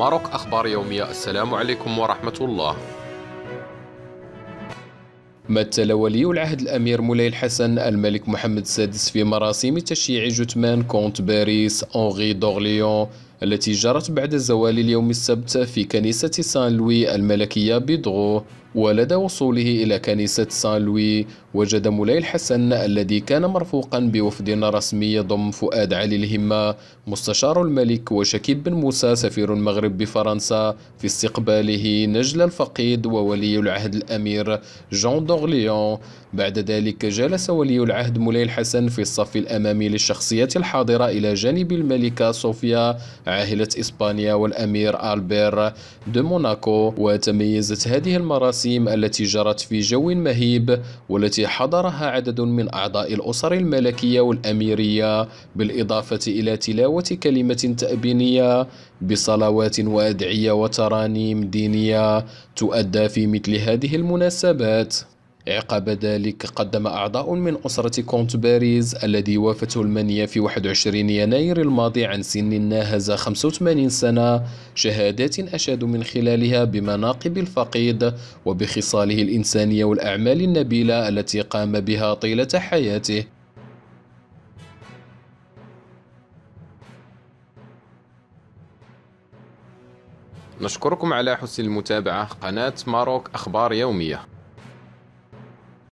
ماروك أخبار يومية السلام عليكم ورحمة الله مثل ولي العهد الأمير مولاي الحسن الملك محمد السادس في مراسم تشييع جثمان كونت باريس أنغي دورليون التي جرت بعد زوال اليوم السبت في كنيسة سان لوي الملكية بدغو ولدى وصوله إلى كنيسة سان لوي وجد مولاي الحسن الذي كان مرفوقا بوفد رسمي يضم فؤاد علي الهمة مستشار الملك وشكيب بن موسى سفير المغرب بفرنسا في استقباله نجل الفقيد وولي العهد الأمير جون دورليون بعد ذلك جلس ولي العهد مولاي الحسن في الصف الأمامي للشخصيات الحاضرة إلى جانب الملكة صوفيا عاهلة إسبانيا والأمير ألبير دو موناكو وتميزت هذه المراسم الغسيم التي جرت في جو مهيب والتي حضرها عدد من أعضاء الأسر الملكية والأميرية بالإضافة إلى تلاوة كلمة تأبينية بصلوات وأدعية وترانيم دينية تؤدى في مثل هذه المناسبات عقب ذلك قدم أعضاء من أسرة كونت باريز الذي وافته المنية في 21 يناير الماضي عن سن ناهز 85 سنة شهادات أشاد من خلالها بمناقب الفقيد وبخصاله الإنسانية والأعمال النبيلة التي قام بها طيلة حياته نشكركم على حسن المتابعة قناة ماروك أخبار يومية